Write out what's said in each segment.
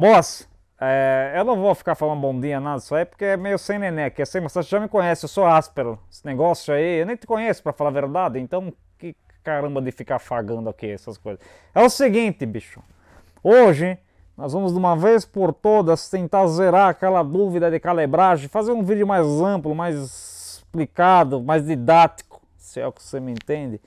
Moço, é, eu não vou ficar falando bom dia nada disso aí, porque é meio sem que é sem você já me conhece, eu sou áspero. Esse negócio aí, eu nem te conheço para falar a verdade, então que caramba de ficar fagando aqui essas coisas. É o seguinte, bicho. Hoje nós vamos de uma vez por todas tentar zerar aquela dúvida de calibragem, fazer um vídeo mais amplo, mais explicado, mais didático, se é o que você me entende.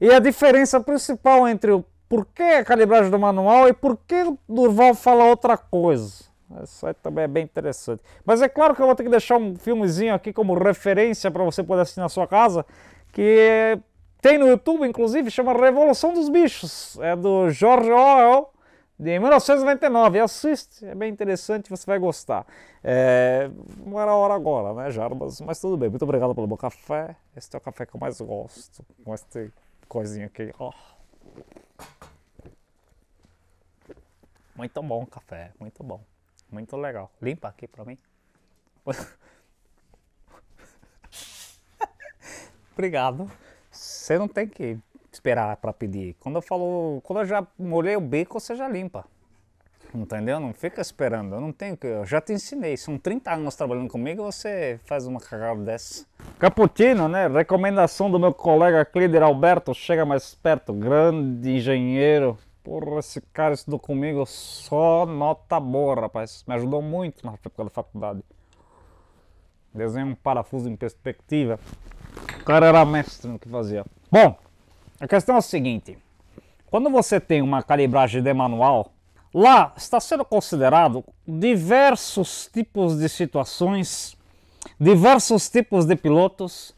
E a diferença principal entre o porquê a calibragem do manual e porquê o Durval fala outra coisa. Isso aí também é bem interessante. Mas é claro que eu vou ter que deixar um filmezinho aqui como referência para você poder assistir na sua casa, que tem no YouTube, inclusive, chama Revolução dos Bichos. É do George Orwell, de 1999. Assiste, é bem interessante, você vai gostar. É... Não era a hora agora, né, Jarbas? Mas tudo bem, muito obrigado pelo meu café. Esse é o café que eu mais gosto, com essa coisinha aqui. Oh. Muito bom café, muito bom. Muito legal. Limpa aqui pra mim. Obrigado. Você não tem que esperar para pedir. Quando eu falo, quando eu já molhei o bico, você já limpa. Entendeu? Não fica esperando. Eu não tenho que. Eu já te ensinei. São 30 anos trabalhando comigo, você faz uma cagada dessa. Caputino, né? Recomendação do meu colega Clíder Alberto. Chega mais perto. Grande engenheiro. Porra, esse cara estudou comigo só nota boa, rapaz. Me ajudou muito na época da faculdade. Desenho um parafuso em perspectiva. O cara era mestre no que fazia. Bom, a questão é a seguinte. Quando você tem uma calibragem de manual, lá está sendo considerado diversos tipos de situações, diversos tipos de pilotos,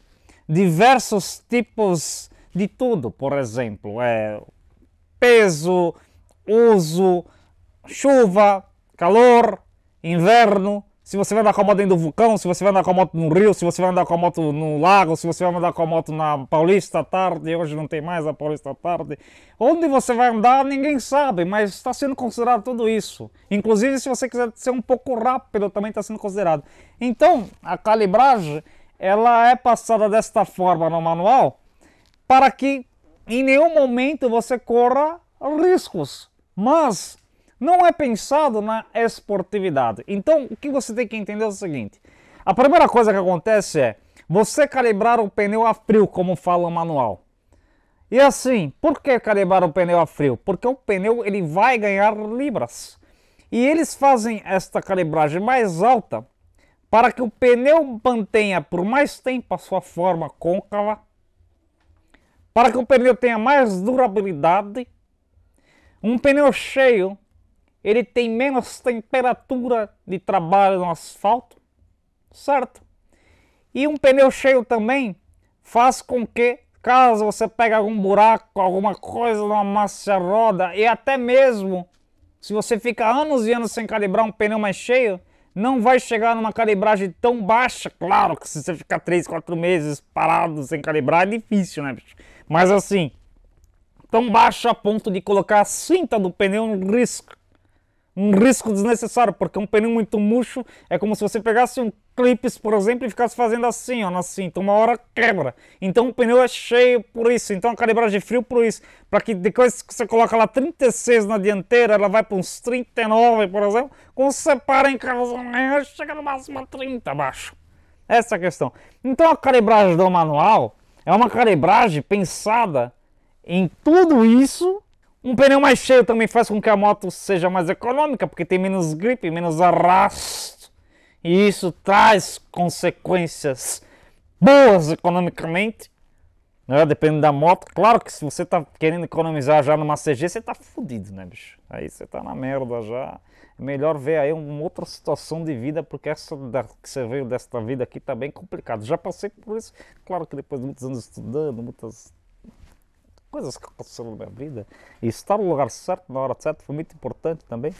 diversos tipos de tudo. Por exemplo, é, peso, uso, chuva, calor, inverno. Se você vai andar com a moto dentro do vulcão, se você vai andar com a moto no rio, se você vai andar com a moto no lago, se você vai andar com a moto na Paulista à tarde, hoje não tem mais a Paulista à tarde. Onde você vai andar, ninguém sabe, mas está sendo considerado tudo isso. Inclusive, se você quiser ser um pouco rápido, também está sendo considerado. Então, a calibragem, ela é passada desta forma no manual, para que em nenhum momento você corra riscos, mas não é pensado na esportividade. Então, o que você tem que entender é o seguinte: a primeira coisa que acontece é você calibrar o pneu a frio, como fala o manual. E assim, por que calibrar o pneu a frio? Porque o pneu ele vai ganhar libras. E eles fazem esta calibragem mais alta para que o pneu mantenha por mais tempo a sua forma côncava para que o pneu tenha mais durabilidade, um pneu cheio ele tem menos temperatura de trabalho no asfalto, certo? E um pneu cheio também faz com que, caso você pegue algum buraco, alguma coisa numa massa roda, e até mesmo se você fica anos e anos sem calibrar um pneu mais cheio, não vai chegar numa calibragem tão baixa. Claro que se você ficar 3, 4 meses parado sem calibrar é difícil, né, bicho? Mas assim, tão baixo a ponto de colocar a cinta do pneu um risco. Um risco desnecessário, porque um pneu muito murcho é como se você pegasse um clips, por exemplo, e ficasse fazendo assim, ó, na cinta. Uma hora quebra. Então o pneu é cheio por isso. Então a calibragem de é frio por isso. Para que depois que você coloca lá 36 na dianteira, ela vai para uns 39, por exemplo. Quando você para em casa, chega no máximo a 30 abaixo. Essa é a questão. Então a calibragem do manual é uma calibragem pensada em tudo isso. Um pneu mais cheio também faz com que a moto seja mais econômica, porque tem menos grip, menos arrasto. E isso traz consequências boas economicamente né? Dependendo da moto. Claro que se você tá querendo economizar já numa CG, você tá fudido, né, bicho? Aí você tá na merda já. É melhor ver aí uma outra situação de vida, porque essa da, que você veio desta vida aqui tá bem complicado. Já passei por isso. Claro que depois de muitos anos estudando, muitas coisas que aconteceram na minha vida, e estar no lugar certo, na hora certa, foi muito importante também.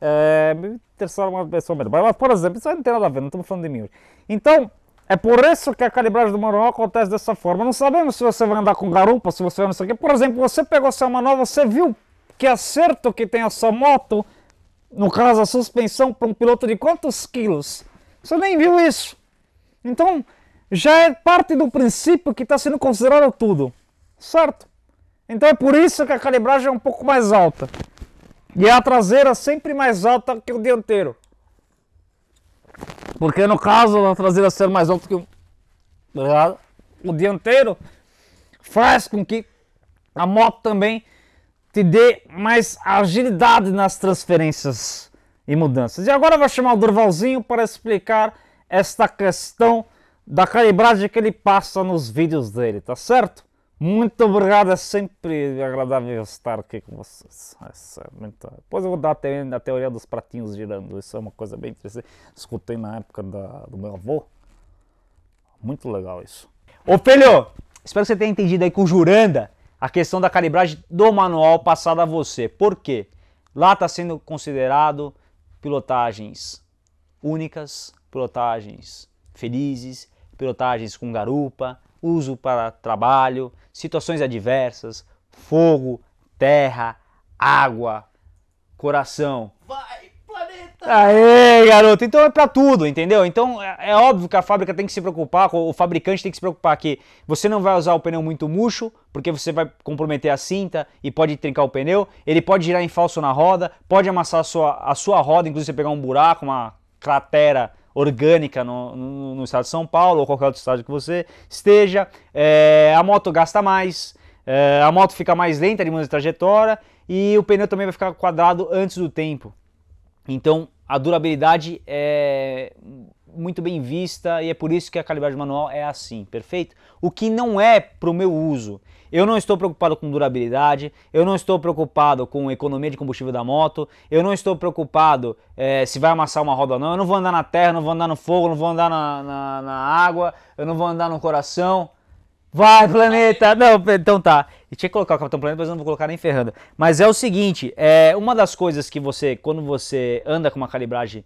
É, me interessaram uma pessoa melhor. Mas, por exemplo, isso não tem nada a ver, não estamos falando de mim hoje. Então, é por isso que a calibragem do manual acontece dessa forma. Não sabemos se você vai andar com garupa, se você vai não sei o quê. Por exemplo, você pegou seu manual, você viu que acerto é que tem a sua moto, no caso a suspensão para um piloto de quantos quilos? Você nem viu isso. Então, já é parte do princípio que está sendo considerado tudo, certo? Então é por isso que a calibragem é um pouco mais alta. E a traseira sempre mais alta que o dianteiro. Porque no caso da traseira ser mais alta que tá o, o dianteiro, faz com que a moto também te dê mais agilidade nas transferências e mudanças. E agora eu vou chamar o Durvalzinho para explicar esta questão da calibragem que ele passa nos vídeos dele, tá certo? Muito obrigado, é sempre agradável estar aqui com vocês. Essa, é muito... Depois eu vou dar a teoria dos pratinhos girando, isso é uma coisa bem interessante. Escutei na época da, do meu avô. Muito legal isso. Ô filho, espero que você tenha entendido aí com Juranda a questão da calibragem do manual passada a você. Por quê? Lá está sendo considerado pilotagens únicas, pilotagens felizes, pilotagens com garupa, uso para trabalho, situações adversas, fogo, terra, água, coração. Vai, planeta! Aê, garoto! Então é para tudo, entendeu? Então é, é, óbvio que a fábrica tem que se preocupar, o fabricante tem que se preocupar que você não vai usar o pneu muito murcho, porque você vai comprometer a cinta e pode trincar o pneu, ele pode girar em falso na roda, pode amassar a sua, a sua roda, inclusive você pegar um buraco, uma cratera orgânica no, no, no, estado de São Paulo ou qualquer outro estado que você esteja, é, a moto gasta mais, é, a moto fica mais lenta de mudança de trajetória e o pneu também vai ficar quadrado antes do tempo. Então a durabilidade é muito bem vista e é por isso que a calibragem manual é assim, perfeito? O que não é para o meu uso. Eu não estou preocupado com durabilidade, eu não estou preocupado com economia de combustível da moto, eu não estou preocupado é, se vai amassar uma roda ou não, eu não vou andar na terra, não vou andar no fogo, não vou andar na, na, na água, eu não vou andar no coração. Vai, planeta! Não, então tá. E tinha que colocar o Capitão Planeta, mas eu não vou colocar nem ferrando. Mas é o seguinte, é, uma das coisas que você, quando você anda com uma calibragem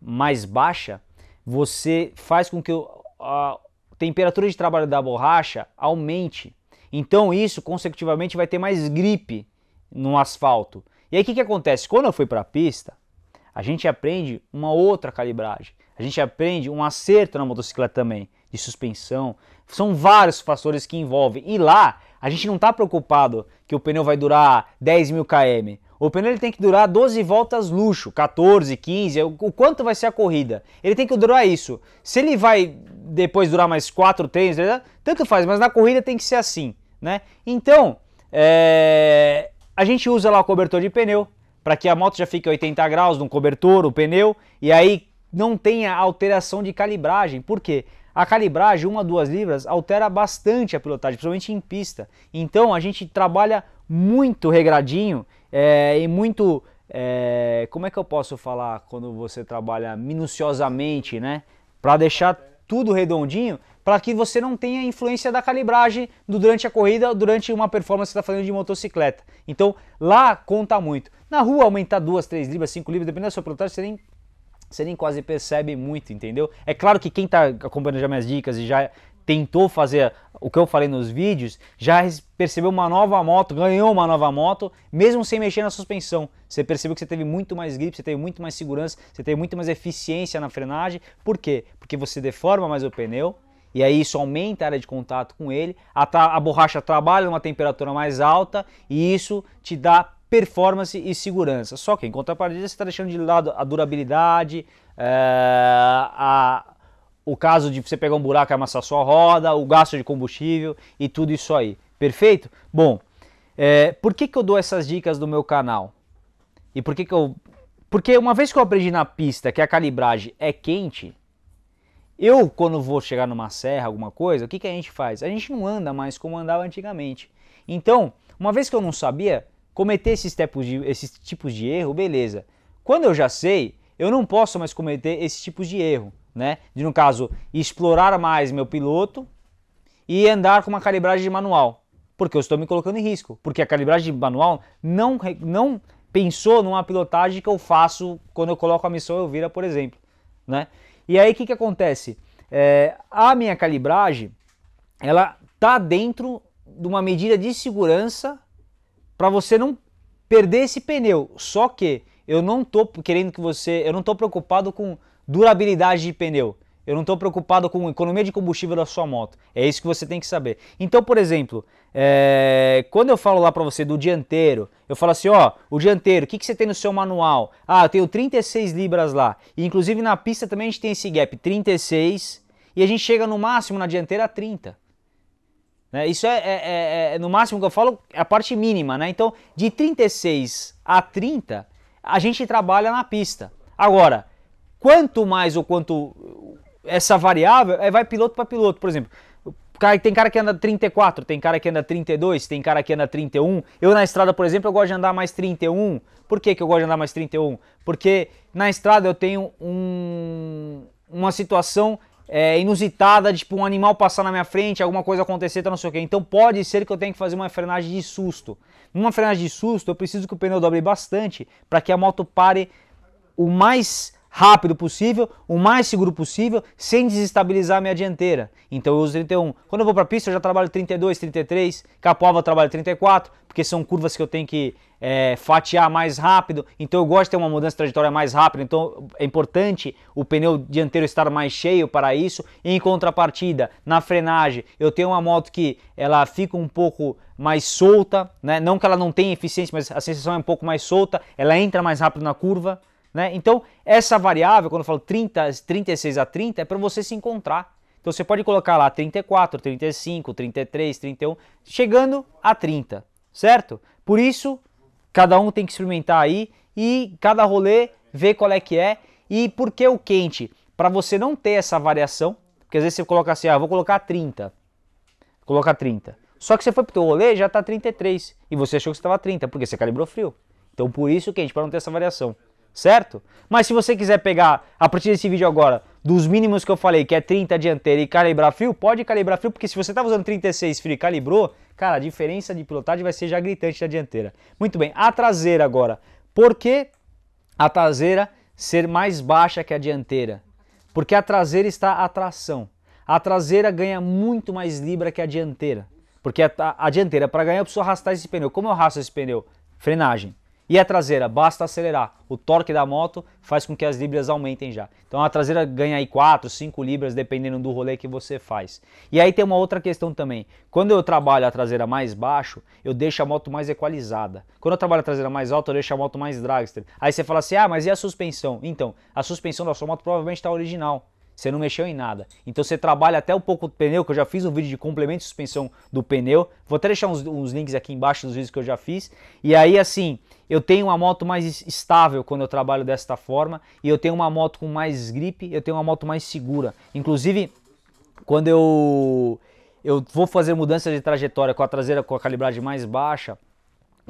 mais baixa, você faz com que a temperatura de trabalho da borracha aumente. Então isso consecutivamente vai ter mais gripe no asfalto. E aí o que, que acontece? Quando eu fui para a pista, a gente aprende uma outra calibragem. A gente aprende um acerto na motocicleta também, de suspensão. São vários fatores que envolvem. E lá, a gente não está preocupado que o pneu vai durar 10 mil km. O pneu ele tem que durar 12 voltas luxo, 14, 15, é o quanto vai ser a corrida. Ele tem que durar isso. Se ele vai depois durar mais 4 treinos, tanto faz, mas na corrida tem que ser assim, né? Então, é... a gente usa lá o cobertor de pneu para que a moto já fique a 80 graus no cobertor, o pneu, e aí não tenha alteração de calibragem. Por quê? A calibragem, uma, duas libras, altera bastante a pilotagem, principalmente em pista. Então a gente trabalha muito regradinho é, e muito. É, como é que eu posso falar quando você trabalha minuciosamente, né? Para deixar tudo redondinho, para que você não tenha influência da calibragem durante a corrida, durante uma performance que está fazendo de motocicleta. Então lá conta muito. Na rua aumentar duas, três libras, cinco libras, dependendo da sua pilotagem, você nem você nem quase percebe muito, entendeu? É claro que quem está acompanhando já minhas dicas e já tentou fazer o que eu falei nos vídeos, já percebeu uma nova moto, ganhou uma nova moto, mesmo sem mexer na suspensão. Você percebeu que você teve muito mais grip, você teve muito mais segurança, você teve muito mais eficiência na frenagem. Por quê? Porque você deforma mais o pneu, e aí isso aumenta a área de contato com ele, a, a borracha trabalha numa temperatura mais alta e isso te dá performance e segurança. Só que em contrapartida você está deixando de lado a durabilidade, é, a o caso de você pegar um buraco e amassar sua roda, o gasto de combustível e tudo isso aí. Perfeito? Bom, é, por que, que eu dou essas dicas do meu canal? E por que, que eu. Porque uma vez que eu aprendi na pista que a calibragem é quente, eu, quando vou chegar numa serra, alguma coisa, o que, que a gente faz? A gente não anda mais como andava antigamente. Então, uma vez que eu não sabia, cometer esses tipos de, esses tipos de erro, beleza. Quando eu já sei, eu não posso mais cometer esses tipos de erro né? De no caso, explorar mais meu piloto e andar com uma calibragem manual, porque eu estou me colocando em risco, porque a calibragem manual não não pensou numa pilotagem que eu faço quando eu coloco a missão eu vira, por exemplo, né? E aí o que que acontece? É, a minha calibragem ela tá dentro de uma medida de segurança para você não perder esse pneu. Só que eu não tô querendo que você, eu não tô preocupado com durabilidade de pneu. Eu não estou preocupado com economia de combustível da sua moto. É isso que você tem que saber. Então, por exemplo, é... quando eu falo lá para você do dianteiro, eu falo assim, ó, o dianteiro, o que, que você tem no seu manual? Ah, eu tenho 36 libras lá. E, inclusive na pista também a gente tem esse gap, 36, e a gente chega no máximo na dianteira a 30. Né? Isso é é, é, é, é, no máximo que eu falo, é a parte mínima, né? Então, de 36 a 30, a gente trabalha na pista. Agora, Quanto mais ou quanto essa variável, é, vai piloto para piloto, por exemplo. tem cara que anda 34, tem cara que anda 32, tem cara que anda 31. Eu na estrada, por exemplo, eu gosto de andar mais 31. Por que, que eu gosto de andar mais 31? Porque na estrada eu tenho um, uma situação é, inusitada, tipo um animal passar na minha frente, alguma coisa acontecer, não sei o quê. Então pode ser que eu tenha que fazer uma frenagem de susto. Numa frenagem de susto, eu preciso que o pneu dobre bastante para que a moto pare o mais rápido possível, o mais seguro possível, sem desestabilizar a minha dianteira. Então eu uso 31. Quando eu vou para a pista, eu já trabalho 32, 33, Capoava eu trabalho 34, porque são curvas que eu tenho que é, fatiar mais rápido, então eu gosto de ter uma mudança de trajetória mais rápida, então é importante o pneu dianteiro estar mais cheio para isso. Em contrapartida, na frenagem, eu tenho uma moto que ela fica um pouco mais solta, né? não que ela não tenha eficiência, mas a sensação é um pouco mais solta, ela entra mais rápido na curva, né? Então, essa variável, quando eu falo 30, 36 a 30, é para você se encontrar. Então, você pode colocar lá 34, 35, 33, 31, chegando a 30, certo? Por isso, cada um tem que experimentar aí e cada rolê ver qual é que é. E por que o quente? Para você não ter essa variação, porque às vezes você coloca assim, ah, vou colocar 30, vou 30. Só que você foi pro teu rolê, já está 33, e você achou que estava 30, porque você calibrou frio. Então, por isso quente, para não ter essa variação certo? Mas se você quiser pegar, a partir desse vídeo agora, dos mínimos que eu falei, que é 30 dianteira e calibrar fio, pode calibrar fio, porque se você estava tá usando 36 fio e calibrou, cara, a diferença de pilotagem vai ser já gritante da dianteira. Muito bem, a traseira agora. Por que a traseira ser mais baixa que a dianteira? Porque a traseira está a tração. A traseira ganha muito mais libra que a dianteira. Porque a, a, a dianteira, para ganhar, eu preciso arrastar esse pneu. Como eu arrasto esse pneu? Frenagem. E a traseira, basta acelerar. O torque da moto faz com que as libras aumentem já. Então a traseira ganha aí 4, 5 libras, dependendo do rolê que você faz. E aí tem uma outra questão também. Quando eu trabalho a traseira mais baixo, eu deixo a moto mais equalizada. Quando eu trabalho a traseira mais alta, eu deixo a moto mais dragster. Aí você fala assim, ah, mas e a suspensão? Então, a suspensão da sua moto provavelmente está original você não mexeu em nada. Então você trabalha até um pouco do pneu, que eu já fiz um vídeo de complemento e suspensão do pneu. Vou até deixar uns, uns, links aqui embaixo dos vídeos que eu já fiz. E aí assim, eu tenho uma moto mais estável quando eu trabalho desta forma. E eu tenho uma moto com mais grip, eu tenho uma moto mais segura. Inclusive, quando eu, eu vou fazer mudança de trajetória com a traseira com a calibragem mais baixa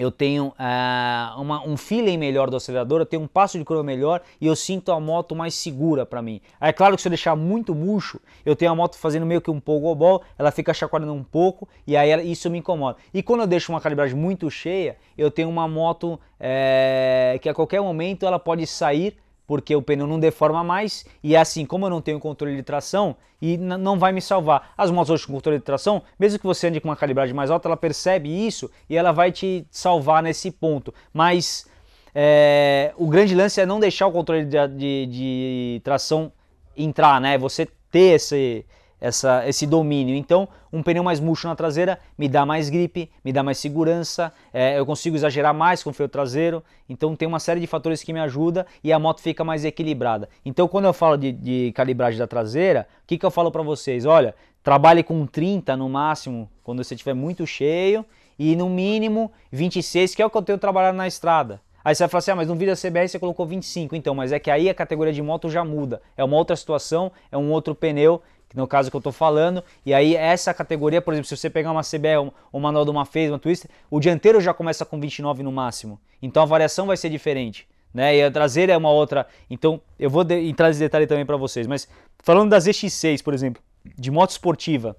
eu tenho ah, uma, um feeling melhor do acelerador, eu tenho um passo de curva melhor e eu sinto a moto mais segura para mim. É claro que se eu deixar muito murcho, eu tenho a moto fazendo meio que um pogobol, ela fica chacoalhando um pouco e aí ela, isso me incomoda. E quando eu deixo uma calibragem muito cheia, eu tenho uma moto é, que a qualquer momento ela pode sair porque o pneu não deforma mais e é assim como eu não tenho controle de tração e não vai me salvar. As motos hoje com controle de tração, mesmo que você ande com uma calibragem mais alta, ela percebe isso e ela vai te salvar nesse ponto. Mas é, o grande lance é não deixar o controle de, de, de tração entrar, né? Você ter esse, essa, esse domínio. Então, um pneu mais murcho na traseira me dá mais gripe, me dá mais segurança, é, eu consigo exagerar mais com o freio traseiro. Então, tem uma série de fatores que me ajuda e a moto fica mais equilibrada. Então, quando eu falo de, de calibragem da traseira, o que, que eu falo para vocês? Olha, trabalhe com 30 no máximo quando você estiver muito cheio e no mínimo 26, que é o que eu tenho trabalhado na estrada. Aí você vai falar assim, ah, mas no vídeo da CBR você colocou 25, então, mas é que aí a categoria de moto já muda. É uma outra situação, é um outro pneu que no caso que eu estou falando, e aí essa categoria, por exemplo, se você pegar uma CBE, um, um manual de uma fez uma Twister, o dianteiro já começa com 29 no máximo, então a variação vai ser diferente, né? E a traseira é uma outra, então eu vou de, entrar nesse detalhe também para vocês, mas falando das x 6 por exemplo, de moto esportiva,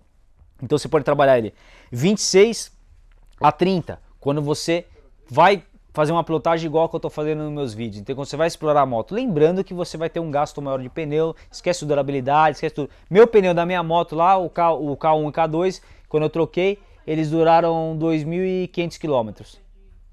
então você pode trabalhar ele 26 a 30, quando você vai fazer uma pilotagem igual que eu estou fazendo nos meus vídeos. Então, quando você vai explorar a moto, lembrando que você vai ter um gasto maior de pneu, esquece durabilidade, esquece tudo. Meu pneu da minha moto lá, o, K, o K1 e K2, quando eu troquei, eles duraram 2.500 km.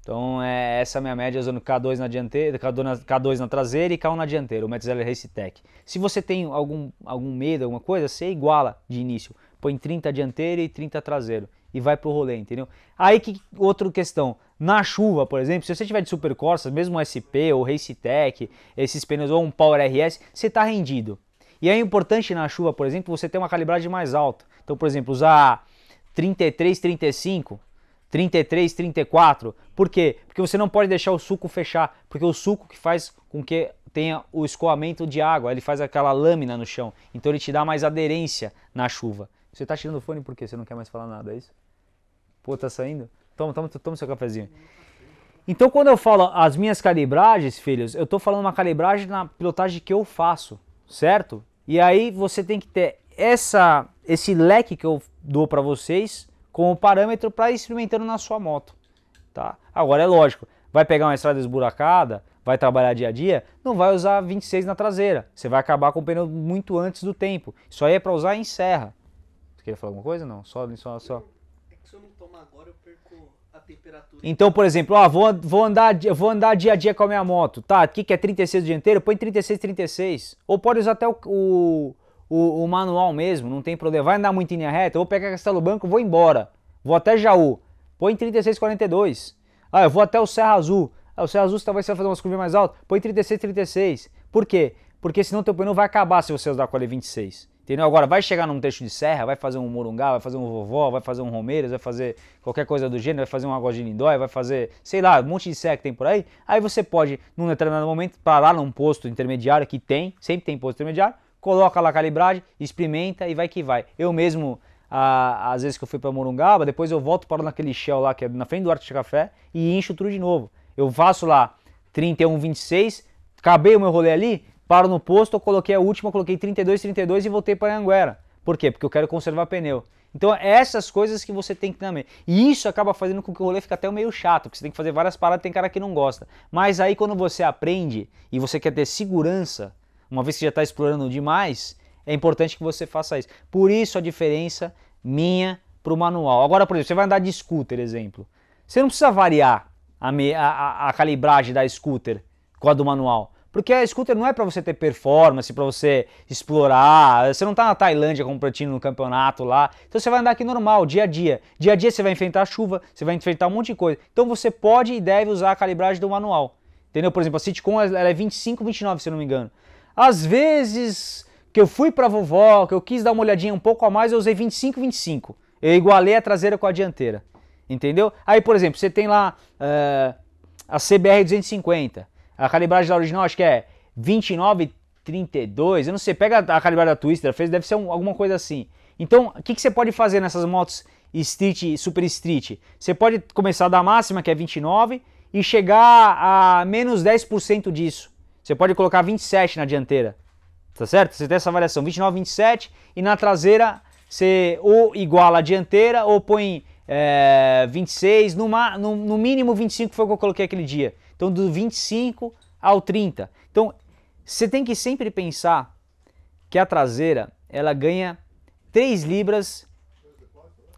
Então, é essa é a minha média usando K2 na dianteira, K2 na, K2 na traseira e K1 na dianteira, o Metzeler Race Tech. Se você tem algum, algum medo, alguma coisa, você iguala de início. Põe 30 dianteiro e 30 traseiro e vai pro rolê, entendeu? Aí que outra questão, na chuva, por exemplo, se você tiver de Super Corsa, mesmo um SP ou Race Tech, esses pneus ou um Power RS, você está rendido. E é importante na chuva, por exemplo, você ter uma calibragem mais alta. Então, por exemplo, usar 33, 35, 33, 34. Por quê? Porque você não pode deixar o suco fechar, porque o suco que faz com que tenha o escoamento de água, ele faz aquela lâmina no chão. Então ele te dá mais aderência na chuva. Você está tirando o fone porque você não quer mais falar nada, é isso? Pô, tá saindo? Toma, toma, toma seu cafezinho. Então, quando eu falo as minhas calibragens, filhos, eu estou falando uma calibragem na pilotagem que eu faço, certo? E aí você tem que ter essa, esse leque que eu dou para vocês como parâmetro para experimentando na sua moto, tá? Agora é lógico, vai pegar uma estrada esburacada, vai trabalhar dia a dia, não vai usar 26 na traseira. Você vai acabar com o pneu muito antes do tempo. Isso aí é para usar em serra. Você queria falar alguma coisa? Não, só só só se eu não tomar agora, eu perco a temperatura. Então, por exemplo, ó, vou, vou, andar, vou andar dia a dia com a minha moto. Tá, aqui que é 36 o dia inteiro, põe 36, 36. Ou pode usar até o, o, o, o manual mesmo, não tem problema. Vai andar muito em linha reta, vou pegar Castelo Branco, vou embora. Vou até Jaú, põe 36, 42. Ah, eu vou até o Serra Azul. Ah, o Serra Azul talvez você vai fazer umas curvas mais altas, põe 36, 36. Por quê? Porque senão teu pneu vai acabar se você usar com a L26. Entendeu? Agora, vai chegar num trecho de serra, vai fazer um Morungá, vai fazer um Vovó, vai fazer um romeiras, vai fazer qualquer coisa do gênero, vai fazer um Água de Lindóia, vai fazer, sei lá, um monte de serra que tem por aí. Aí você pode, num determinado momento, parar num posto intermediário, que tem, sempre tem posto intermediário, coloca lá a calibragem, experimenta e vai que vai. Eu mesmo, às vezes que eu fui para Morungaba, depois eu volto para naquele Shell lá, que é na frente do Arte de Café, e encho tudo de novo. Eu faço lá 31,26, acabei o meu rolê ali, paro no posto, eu coloquei a última, coloquei 32, 32 e voltei para Anguera. Por quê? Porque eu quero conservar pneu. Então, é essas coisas que você tem que também. E isso acaba fazendo com que o rolê fique até meio chato, porque você tem que fazer várias paradas, tem cara que não gosta. Mas aí, quando você aprende e você quer ter segurança, uma vez que já está explorando demais, é importante que você faça isso. Por isso, a diferença minha para o manual. Agora, por exemplo, você vai andar de scooter, exemplo. Você não precisa variar a, a, a calibragem da scooter com a do manual. Porque a scooter não é para você ter performance, para você explorar. Você não tá na Tailândia competindo no campeonato lá. Então você vai andar aqui normal, dia a dia. Dia a dia você vai enfrentar chuva, você vai enfrentar um monte de coisa. Então você pode e deve usar a calibragem do manual. Entendeu? Por exemplo, a Citicon ela é 25, 29, se eu não me engano. Às vezes que eu fui pra vovó, que eu quis dar uma olhadinha um pouco a mais, eu usei 25, 25. Eu igualei a traseira com a dianteira. Entendeu? Aí, por exemplo, você tem lá uh, a CBR 250. A calibragem da original acho que é 29,32. Eu não sei, pega a calibragem da Twister, fez, deve ser um, alguma coisa assim. Então, o que, que você pode fazer nessas motos Street, Super Street? Você pode começar da máxima, que é 29, e chegar a menos 10% disso. Você pode colocar 27 na dianteira, tá certo? Você tem essa variação, 29, 27, e na traseira você ou iguala a dianteira ou põe é, eh, 26, no, no mínimo 25 foi o que eu coloquei aquele dia. Então, do 25 ao 30. Então, você tem que sempre pensar que a traseira ela ganha 3 libras,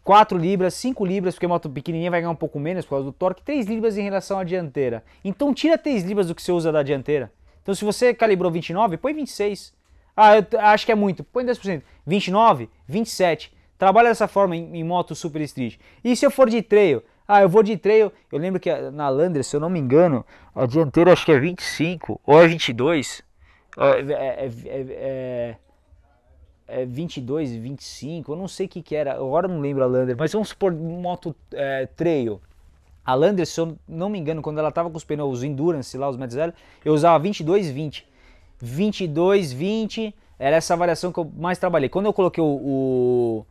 4 libras, 5 libras, porque a moto pequenininha vai ganhar um pouco menos por causa do torque, 3 libras em relação à dianteira. Então, tira 3 libras do que você usa da dianteira. Então, se você calibrou 29, põe 26. Ah, eu acho que é muito, põe 10%. 29, 27. Trabalha dessa forma em, em moto super street. E se eu for de trail, ah, eu vou de trail. Eu lembro que eh, na Landra, se eu não me engano, a dianteira acho que é 25 ou é 22. É, é, é, é 22, é, 25, é eu não sei o que, que era, agora eu não lembro a Lander, mas vamos supor moto é, trail. A Lander, se eu não me engano, quando ela tava com os pneus Endurance lá, os metros zero, eu usava 22, 20. 22, 20 era essa variação que eu mais trabalhei. Quando eu coloquei o,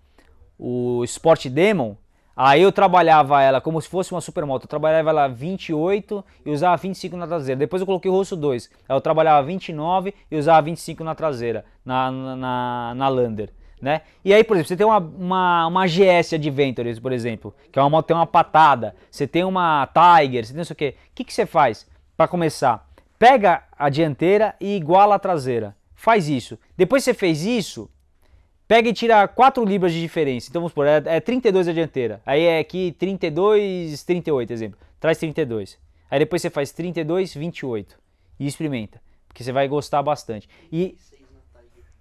o, o Sport Demon, Aí eu trabalhava ela como se fosse uma supermoto. Eu trabalhava ela 28 e usava 25 na traseira. Depois eu coloquei o rosto 2. Aí eu trabalhava 29 e usava 25 na traseira, na, na, na Lander. Né? E aí, por exemplo, você tem uma, uma, uma GS Adventures, por exemplo, que é uma moto tem uma patada, você tem uma Tiger, você tem não sei o quê. O que, que você faz para começar? Pega a dianteira e iguala a traseira. Faz isso. Depois que você fez isso, pega e tira 4 libras de diferença. Então vamos supor, é, é 32 a dianteira. Aí é aqui 32, 38, exemplo. Traz 32. Aí depois você faz 32, 28 e experimenta, porque você vai gostar bastante. E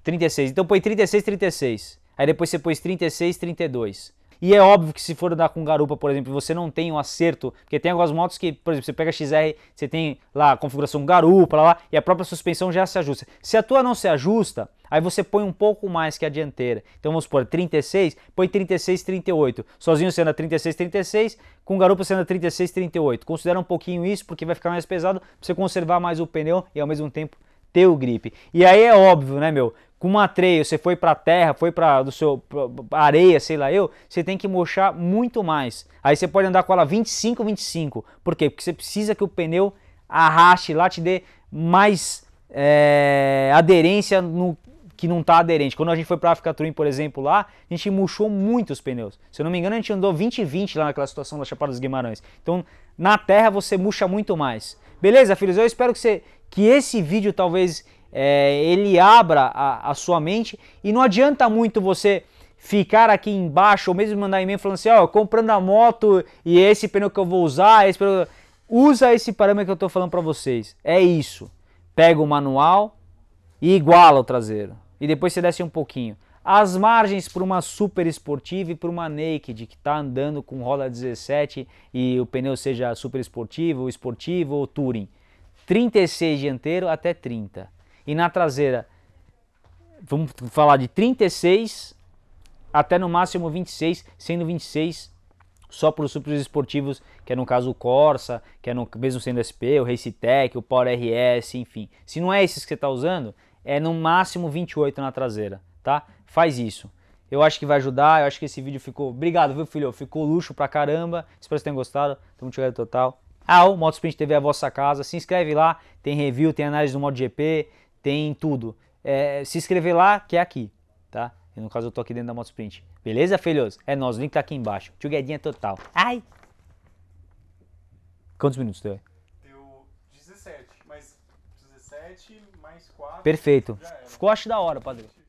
36, então põe 36, 36. Aí depois você põe 36, 32. E é óbvio que se for andar com garupa, por exemplo, você não tem um acerto, porque tem algumas motos que, por exemplo, você pega XR, você tem lá a configuração garupa, lá, lá e a própria suspensão já se ajusta. Se a tua não se ajusta, aí você põe um pouco mais que a dianteira. Então vamos supor 36, põe 36, 38. Sozinho sendo 36, 36, com garupa sendo 36, 38. Considera um pouquinho isso porque vai ficar mais pesado, pra você conservar mais o pneu e ao mesmo tempo ter o grip. E aí é óbvio, né, meu? com uma treia, você foi para a terra, foi para do seu pra areia, sei lá eu, você tem que murchar muito mais. Aí você pode andar com ela 25, 25. Por quê? Porque você precisa que o pneu arraste lá, te dê mais é, aderência no que não está aderente. Quando a gente foi para África Twin, por exemplo, lá, a gente murchou muito os pneus. Se eu não me engano, a gente andou 20 e 20 lá naquela situação da Chapada dos Guimarães. Então, na terra você murcha muito mais. Beleza, filhos? Eu espero que você que esse vídeo talvez é, ele abra a, a, sua mente e não adianta muito você ficar aqui embaixo ou mesmo mandar e-mail falando assim, ó, oh, comprando a moto e esse pneu que eu vou usar, esse pneu... usa esse parâmetro que eu estou falando para vocês. É isso. Pega o manual e iguala o traseiro e depois você desce um pouquinho. As margens para uma super esportiva e para uma naked que está andando com roda 17 e o pneu seja super esportivo, esportivo ou touring. 36 dianteiro até 30 e na traseira, vamos falar de 36 até no máximo 26, sendo 26 só para os supros esportivos, que é no caso o Corsa, que é no, mesmo sendo SP, o Racetech, o Power RS, enfim. Se não é esses que você está usando, é no máximo 28 na traseira, tá? Faz isso. Eu acho que vai ajudar, eu acho que esse vídeo ficou... Obrigado, viu, filho? Ficou luxo pra caramba. Espero que vocês tenham gostado. Tamo te total. Ah, o Motosprint TV é a vossa casa. Se inscreve lá, tem review, tem análise do MotoGP, tem tudo. É, se inscrever lá, que é aqui, tá? E no caso eu tô aqui dentro da MotoSprint. Beleza, filhos? É nós, o link tá aqui embaixo. Tchuguedinha total. Ai! Quantos minutos deu? Deu 17, mas 17 mais 4. Perfeito. Ficou acho da hora, padre.